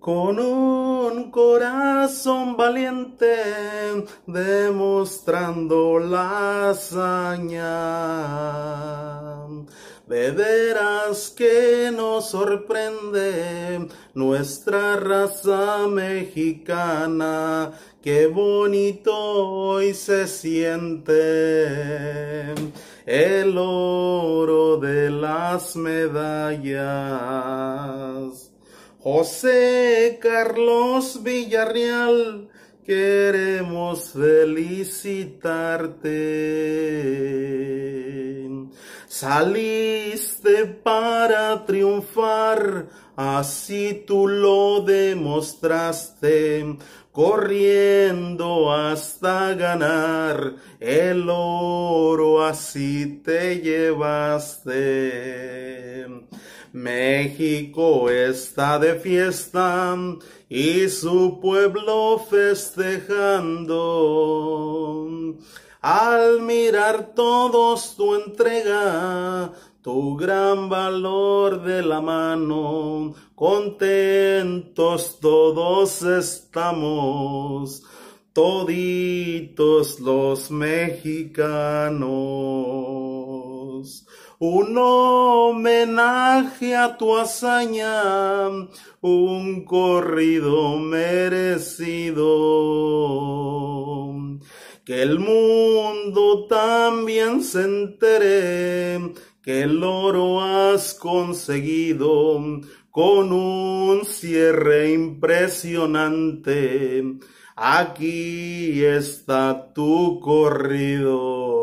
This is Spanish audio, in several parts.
Con un corazón valiente, demostrando la hazaña. De que nos sorprende nuestra raza mexicana, qué bonito hoy se siente el oro de las medallas. José Carlos Villarreal, queremos felicitarte. Saliste para triunfar, así tú lo demostraste, corriendo hasta ganar el oro, así te llevaste. México está de fiesta y su pueblo festejando. Al mirar todos tu entrega, tu gran valor de la mano, contentos todos estamos, toditos los mexicanos un homenaje a tu hazaña, un corrido merecido. Que el mundo también se entere que el oro has conseguido con un cierre impresionante. Aquí está tu corrido.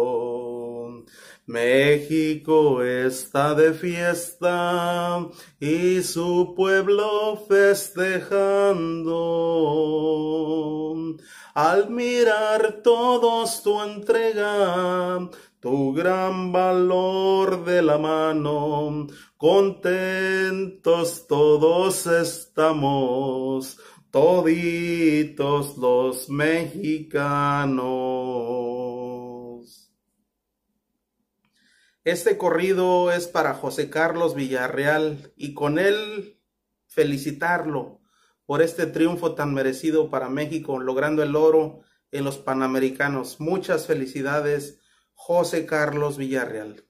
México está de fiesta y su pueblo festejando. Al mirar todos tu entrega, tu gran valor de la mano, contentos todos estamos, toditos los mexicanos. Este corrido es para José Carlos Villarreal y con él felicitarlo por este triunfo tan merecido para México, logrando el oro en los Panamericanos. Muchas felicidades, José Carlos Villarreal.